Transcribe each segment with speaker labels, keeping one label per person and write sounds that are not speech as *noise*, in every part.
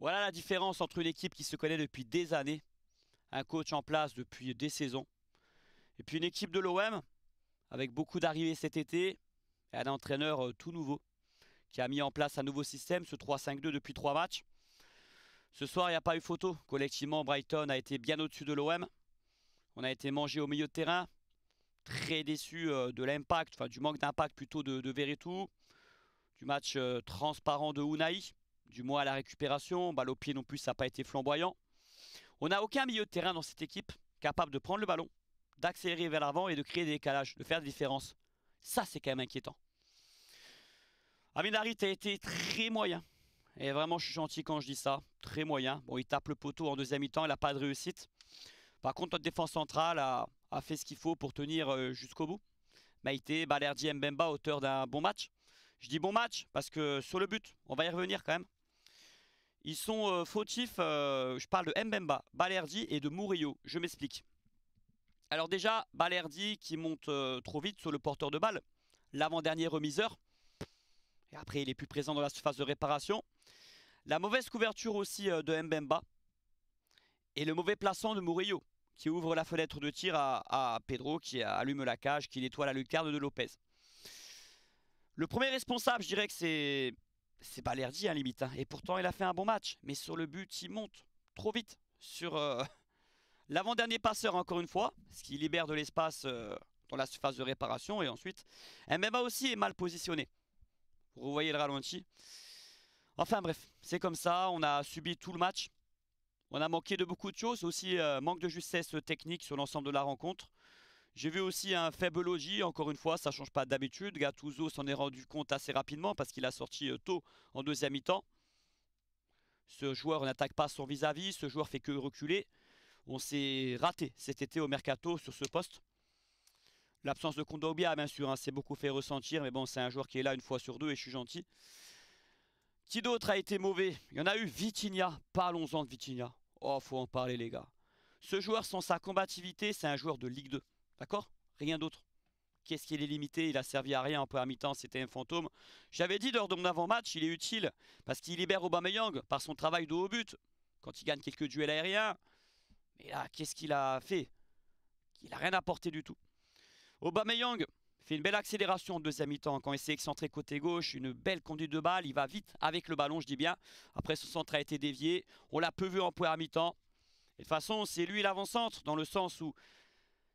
Speaker 1: Voilà la différence entre une équipe qui se connaît depuis des années, un coach en place depuis des saisons, et puis une équipe de l'OM, avec beaucoup d'arrivées cet été, et un entraîneur euh, tout nouveau, qui a mis en place un nouveau système, ce 3-5-2 depuis trois matchs. Ce soir, il n'y a pas eu photo. Collectivement, Brighton a été bien au-dessus de l'OM. On a été mangé au milieu de terrain. Très déçu euh, de l'impact, enfin du manque d'impact plutôt de, de Du match euh, transparent de Unai. Du moins à la récupération, balle au pied non plus, ça n'a pas été flamboyant. On n'a aucun milieu de terrain dans cette équipe capable de prendre le ballon, d'accélérer vers l'avant et de créer des décalages, de faire des différences. Ça, c'est quand même inquiétant. Aminari, a été très moyen. Et vraiment, je suis gentil quand je dis ça. Très moyen. Bon, il tape le poteau en deuxième mi-temps, il n'a pas de réussite. Par contre, notre défense centrale a, fait ce qu'il faut pour tenir euh, jusqu'au bout. Maïté, Balerdi, Mbemba, auteur d'un bon match. Je dis bon match parce que sur le but, on va y revenir quand même. Ils sont euh, fautifs, euh, je parle de Mbemba, Balerdi et de Murillo, je m'explique. Alors déjà, Balerdi qui monte euh, trop vite sur le porteur de balle, l'avant-dernier remiseur. Et après, il est plus présent dans la phase de réparation. La mauvaise couverture aussi de Mbemba. Et le mauvais plaçant de Murillo, qui ouvre la fenêtre de tir à, à Pedro, qui allume la cage, qui nettoie la lucarne de Lopez. Le premier responsable, je dirais que c'est c'est l'air dit, hein, limite. Hein. Et pourtant, il a fait un bon match. Mais sur le but, il monte trop vite sur euh, *laughs* l'avant-dernier passeur, encore une fois, ce qui libère de l'espace euh, dans la phase de réparation. Et ensuite, MMA aussi est mal positionné. Vous voyez le ralenti. Enfin bref, c'est comme ça. On a subi tout le match. On a manqué de beaucoup de choses. Aussi, euh, manque de justesse technique sur l'ensemble de la rencontre. J'ai vu aussi un faible logis, encore une fois, ça ne change pas d'habitude. Gattuso s'en est rendu compte assez rapidement parce qu'il a sorti euh, tôt en deuxième mi-temps. Ce joueur n'attaque pas son vis-à-vis, ce joueur fait que reculer. On s'est raté cet été au Mercato sur ce poste. L'absence de Kondogbia, bien sûr, hein, s'est c'est beaucoup fait ressentir, mais bon, c'est un joueur qui est là une fois sur deux et je suis gentil. Qui d'autre a été mauvais Il y en a eu Vitinha, parlons-en de Vitinha. Oh, faut en parler les gars. Ce joueur, sans sa combativité, c'est un joueur de Ligue 2. D'accord Rien d'autre. Qu'est-ce qu'il est limité Il a servi à rien en peu à mi-temps, c'était un fantôme. J'avais dit lors de mon avant-match, il est utile parce qu'il libère Aubameyang par son travail de haut but quand il gagne quelques duels aériens. Mais là, qu'est-ce qu'il a fait Il n'a rien apporté du tout. Aubameyang fait une belle accélération en deuxième mi-temps quand il s'est excentré côté gauche, une belle conduite de balle, il va vite avec le ballon, je dis bien. Après, son centre a été dévié, on l'a peu vu en à mi-temps. Et de toute façon, c'est lui l'avant-centre dans le sens où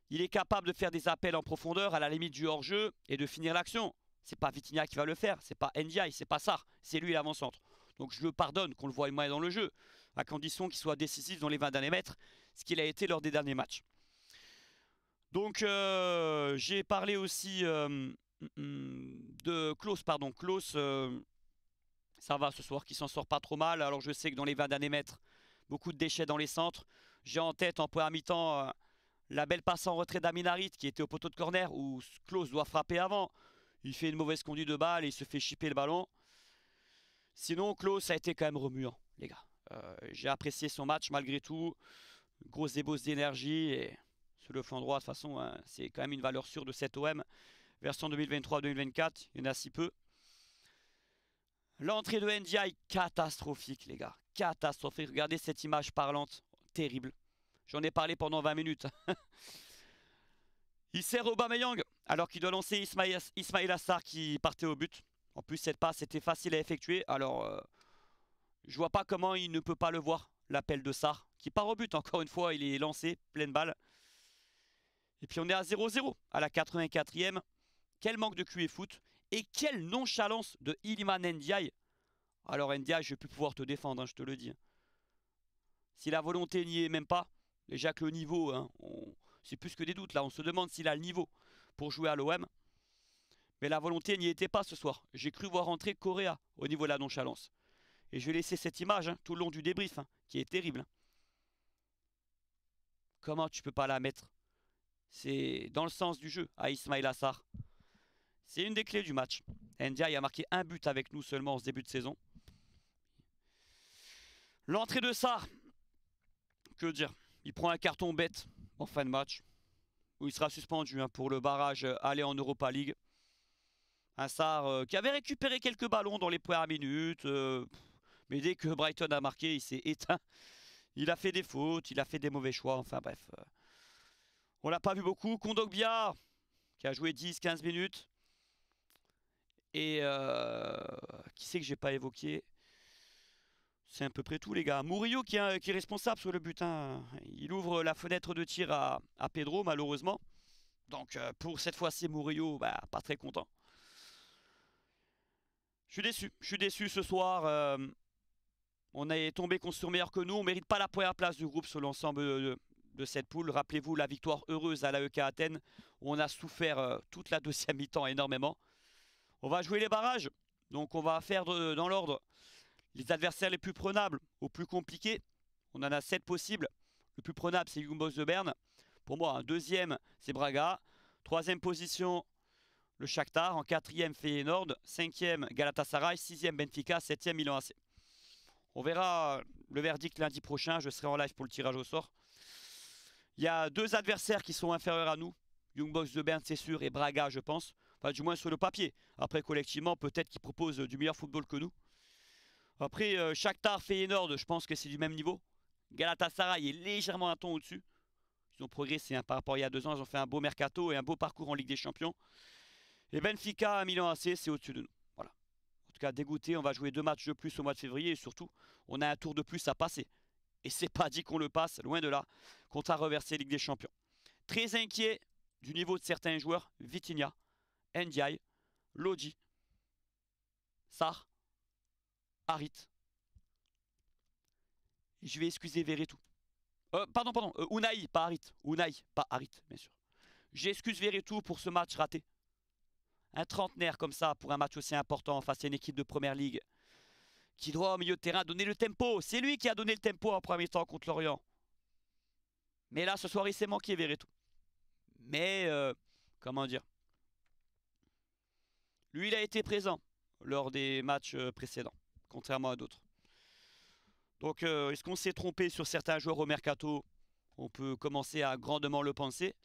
Speaker 1: il est capable de faire des appels en profondeur à la limite du hors-jeu et de finir l'action. C'est pas Vitinha qui va le faire, c'est pas Ndiaye, c'est pas ça. c'est lui l'avant-centre. Donc je le pardonne qu'on le voit moins dans le jeu, à condition qu'il soit décisif dans les 20 derniers mètres, ce qu'il a été lors des derniers matchs. Donc euh, j'ai parlé aussi euh, mm, mm, de Klaus, pardon, Klaus, euh, ça va ce soir, qui s'en sort pas trop mal. Alors je sais que dans les 20 derniers mètres, beaucoup de déchets dans les centres. J'ai en tête en à mi-temps la belle passe en retrait d'Aminarit qui était au poteau de corner où Klaus doit frapper avant. Il fait une mauvaise conduite de balle et il se fait chipper le ballon. Sinon, Klaus a été quand même remuant, les gars. Euh, j'ai apprécié son match malgré tout. Grosse débauche d'énergie et sur le flanc droit, de toute façon, hein, c'est quand même une valeur sûre de cette OM. Version 2023-2024, il y en a si peu. L'entrée de NDI, catastrophique, les gars. Catastrophique. Regardez cette image parlante. Terrible. J'en ai parlé pendant 20 minutes. il *laughs* sert Aubameyang alors qu'il doit lancer Ismail, Assar qui partait au but. En plus, cette passe était facile à effectuer. Alors, euh, je vois pas comment il ne peut pas le voir, l'appel de Sarr qui part au but. Encore une fois, il est lancé, pleine balle. Et puis, on est à 0-0 à la 84e. Quel manque de et foot et quelle nonchalance de Iliman Ndiaye. Alors, Ndiaye, je vais plus pouvoir te défendre, hein, je te le dis. Si la volonté n'y est même pas, Déjà que le niveau, hein, c'est plus que des doutes là. On se demande s'il a le niveau pour jouer à l'OM. Mais la volonté n'y était pas ce soir. J'ai cru voir entrer Correa au niveau de la nonchalance. Et je vais laisser cette image hein, tout le long du débrief, hein, qui est terrible. Comment tu peux pas la mettre C'est dans le sens du jeu à Ismail Assar. C'est une des clés du match. Ndiaye a marqué un but avec nous seulement en ce début de saison. L'entrée de Sarr, que dire il prend un carton bête en fin de match, où il sera suspendu hein, pour le barrage euh, aller en Europa League. Un Sar euh, qui avait récupéré quelques ballons dans les premières minutes, euh, mais dès que Brighton a marqué, il s'est éteint. Il a fait des fautes, il a fait des mauvais choix, enfin bref. on l'a pas vu beaucoup. Kondogbia, qui a joué 10-15 minutes. Et qui c'est que j'ai pas évoqué c'est à peu près tout, les gars. Murillo qui, est, euh, responsable sur le butin. Hein. Il ouvre la fenêtre de tir à, Pedro, malheureusement. Donc, euh, pour cette fois-ci, Murillo, bah, pas très content. Je suis déçu. Je suis déçu ce soir. Euh, on est tombé contre meilleur que nous. On ne mérite pas la première place du groupe sur l'ensemble de, cette poule. Rappelez-vous la victoire heureuse à l'AEK Athènes. on a souffert toute la deuxième mi-temps énormément. On va jouer les barrages. Donc, on va faire dans l'ordre. Les adversaires les plus prenables au plus compliqués, on en a 7 possibles. Le plus prenable, c'est Box de Berne. Pour moi, un deuxième, c'est Braga. Troisième position, le Shakhtar. En quatrième, Feyenoord. Cinquième, Galatasaray. Sixième, Benfica. Septième, Milan AC. On verra euh, le verdict lundi prochain. Je serai en live pour le tirage au sort. Il y a deux adversaires qui sont inférieurs à nous. Young de Berne, c'est sûr, et Braga, je pense. Enfin, du moins sur le papier. Après, collectivement, peut-être qu'ils proposent du meilleur football que nous. Après, euh, Shakhtar, Feyenoord, je pense que c'est du même niveau. Galatasaray est légèrement un ton au-dessus. Ils ont progressé hein, par rapport à il y a deux ans. Ils ont fait un beau mercato et un beau parcours en Ligue des Champions. Et Benfica, Milan AC, c'est au-dessus de nous. Voilà. En tout cas, dégoûté, on va jouer deux matchs de plus au mois de février. Et surtout, on a un tour de plus à passer. Et c'est pas dit qu'on le passe, loin de là, contre à reverser Ligue des Champions. Très inquiet du niveau de certains joueurs. Vitinha, Ndiaye, Lodi, Sar, Harit. Je vais excuser Veretout. Euh, pardon, pardon, euh, Unai, pas Harit. Unai, pas Harit, bien sûr. J'excuse Veretout pour ce match raté. Un trentenaire comme ça pour un match aussi important face à une équipe de Première Ligue qui doit au milieu de terrain donner le tempo. C'est lui qui a donné le tempo en premier temps contre l'Orient. Mais là, ce soir, il s'est manqué Veretout. Mais, euh, comment dire Lui, il a été présent lors des matchs euh, précédents contrairement à d'autres. Donc, euh, est-ce qu'on s'est trompé sur certains joueurs au mercato On peut commencer à grandement le penser.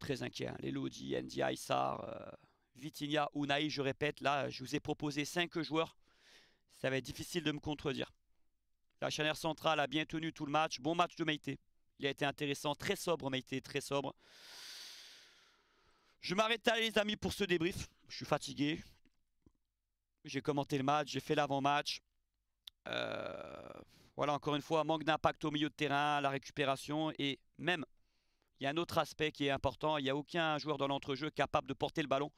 Speaker 1: très inquiet. Hein. Les Lodi, Sar, euh, Vitinha, je répète, là, je vous ai proposé 5 joueurs. Ça va être difficile de me contredire. La chaîne centrale a bien tenu tout le match. Bon match de Meite. Il a été intéressant, très sobre Meite, très sobre. Je m'arrête là les amis pour ce débrief je suis fatigué. J'ai commenté le match, j'ai fait l'avant-match. Euh, voilà, encore une fois, manque d'impact au milieu de terrain, la récupération et même, il y a un autre aspect qui est important, il n'y a aucun joueur dans l'entre-jeu capable de porter le ballon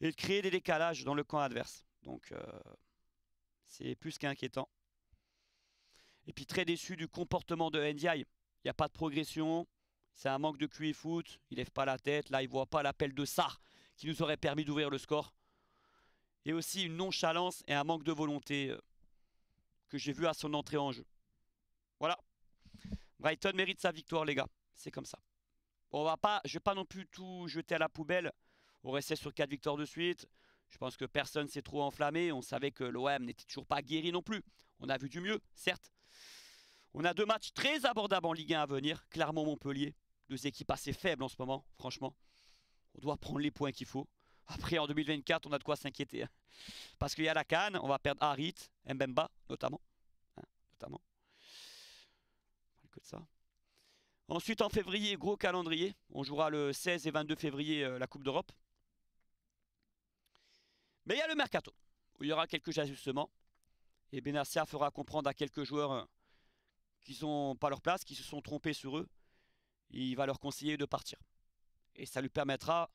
Speaker 1: et de créer des décalages dans le camp adverse. Donc, euh, c'est plus qu'inquiétant. Et puis, très déçu du comportement de Ndiaye. Il n'y a pas de progression, c'est un manque de QI foot, il lève pas la tête, là, il voit pas l'appel de Sar qui nous aurait permis d'ouvrir le score. Et aussi une nonchalance et un manque de volonté euh, que j'ai vu à son entrée en jeu. Voilà. Brighton mérite sa victoire, les gars. C'est comme ça. on va pas, je ne vais pas non plus tout jeter à la poubelle. On restait sur 4 victoires de suite. Je pense que personne s'est trop enflammé. On savait que l'OM n'était toujours pas guéri non plus. On a vu du mieux, certes. On a deux matchs très abordables en Ligue 1 à venir. Clairement montpellier Deux équipes assez faibles en ce moment, franchement on doit prendre les points qu'il faut. Après, en 2024, on a de quoi s'inquiéter. Hein. Parce qu'il y a la Cannes, on va perdre Harit, Mbemba, notamment. Hein, ça. Ensuite, en février, gros calendrier. On jouera le 16 et 22 février euh, la Coupe d'Europe. Mais il y a le mercato, où il y aura quelques ajustements. Et Benassia fera comprendre à quelques joueurs euh, qu'ils qui n'ont pas leur place, qui se sont trompés sur eux. Il va leur conseiller de partir. Et ça lui permettra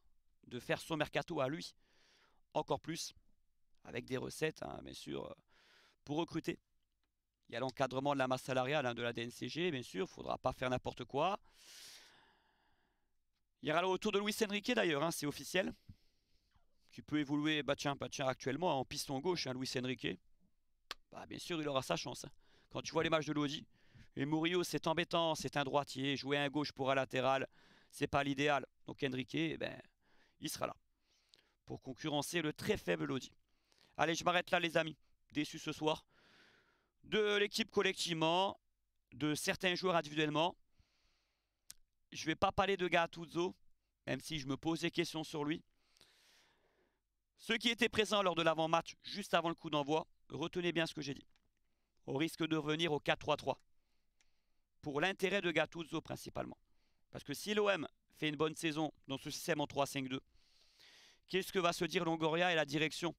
Speaker 1: de faire son mercato à lui encore plus avec des recettes, hein, bien sûr, euh, pour recruter. Il y a l'encadrement de la masse salariale hein, de la DNCG, bien sûr, il ne faudra pas faire n'importe quoi. Il y aura le retour de Luis Enrique d'ailleurs, hein, c'est officiel, qui peut évoluer, bah tiens, bah, actuellement en piston gauche, Luis Enrique. Bah, bien sûr, il aura sa chance. Quand tu vois les matchs de Lodi et Murillo, c'est embêtant, c'est un droitier, jouer un gauche pour un latéral, c'est pas l'idéal. Donc Enrique, eh ben, il sera là pour concurrencer le très faible Audi. Allez, je m'arrête là les amis. Déçu ce soir de l'équipe collectivement, de certains joueurs individuellement. Je vais pas parler de Gattuso, même si je me pose des questions sur lui. Ceux qui étaient présents lors de l'avant-match, juste avant le coup d'envoi, retenez bien ce que j'ai dit. Au risque de revenir au 4-3-3. Pour l'intérêt de Gatuzzo principalement. Parce que si l'OM fait une bonne saison dans ce système en 3-5-2, qu'est-ce que va se dire Longoria et la direction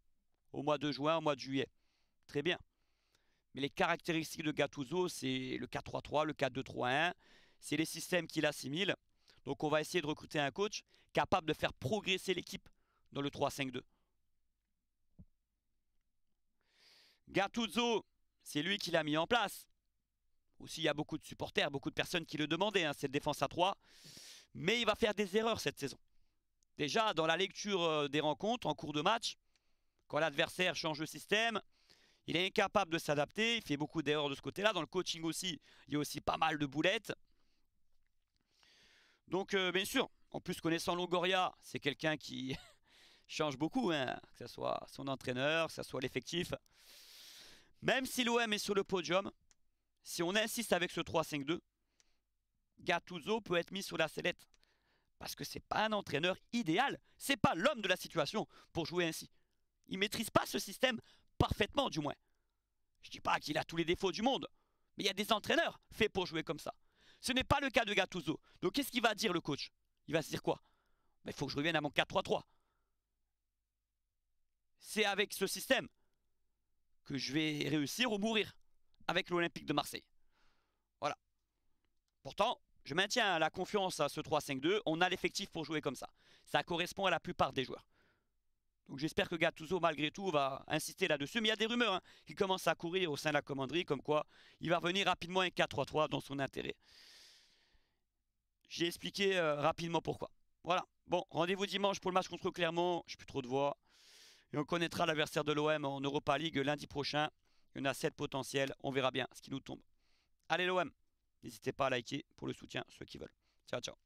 Speaker 1: au mois de juin, au mois de juillet Très bien. Mais les caractéristiques de Gattuso, c'est le 4-3-3, le 4-2-3-1, c'est les systèmes qu'il assimile. Donc on va essayer de recruter un coach capable de faire progresser l'équipe dans le 3-5-2. Gattuso, c'est lui qui l'a mis en place. Aussi, il y a beaucoup de supporters, beaucoup de personnes qui le demandaient, hein, cette défense à 3. Mais il va faire des erreurs cette saison. Déjà, dans la lecture euh, des rencontres, en cours de match, quand l'adversaire change le système, il est incapable de s'adapter, il fait beaucoup d'erreurs de ce côté-là. Dans le coaching aussi, il y a aussi pas mal de boulettes. Donc, euh, bien sûr, en plus, connaissant Longoria, c'est quelqu'un qui *laughs* change beaucoup, hein, que ce soit son entraîneur, que ce soit l'effectif. Même si l'OM est sur le podium, si on insiste avec ce 3-5-2, Gattuso peut être mis sur la sellette. Parce que c'est pas un entraîneur idéal, c'est pas l'homme de la situation pour jouer ainsi. Il maîtrise pas ce système parfaitement du moins. Je dis pas qu'il a tous les défauts du monde, mais il y a des entraîneurs faits pour jouer comme ça. Ce n'est pas le cas de Gattuso. Donc qu'est-ce qu'il va dire le coach Il va se dire quoi ben, Il faut que je revienne à mon 4-3-3. C'est avec ce système que je vais réussir ou mourir avec l'Olympique de Marseille. Voilà. Pourtant, je maintiens la confiance à ce 3-5-2. On a l'effectif pour jouer comme ça. Ça correspond à la plupart des joueurs. Donc j'espère que Gattuso, malgré tout, va insister là-dessus. Mais il y a des rumeurs hein, qui commencent à courir au sein de la commanderie, comme quoi il va revenir rapidement un 4-3-3 dans son intérêt. J'ai expliqué euh, rapidement pourquoi. Voilà. Bon, rendez-vous dimanche pour le match contre Clermont. Je n'ai plus trop de voix. Et on connaîtra l'adversaire de l'OM en Europa League lundi prochain. Il y en a 7 potentiels. On verra bien ce qui nous tombe. Allez l'OM. N'hésitez pas à liker pour le soutien, ceux qui veulent. Ciao, ciao.